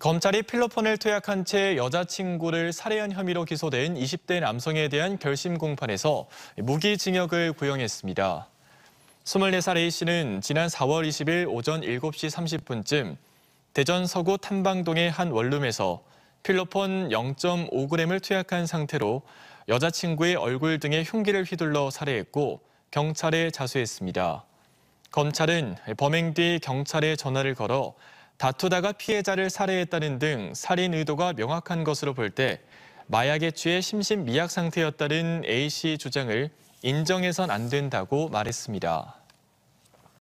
검찰이 필로폰을 투약한 채 여자친구를 살해한 혐의로 기소된 20대 남성에 대한 결심 공판에서 무기징역을 구형했습니다. 24살 A씨는 지난 4월 20일 오전 7시 30분쯤 대전 서구 탐방동의 한 원룸에서 필로폰 0.5g을 투약한 상태로 여자친구의 얼굴 등에 흉기를 휘둘러 살해했고 경찰에 자수했습니다. 검찰은 범행 뒤 경찰에 전화를 걸어 다투다가 피해자를 살해했다는 등 살인 의도가 명확한 것으로 볼 때 마약에 취해 심신 미약 상태였다는 A씨 주장을 인정해선 안 된다고 말했습니다.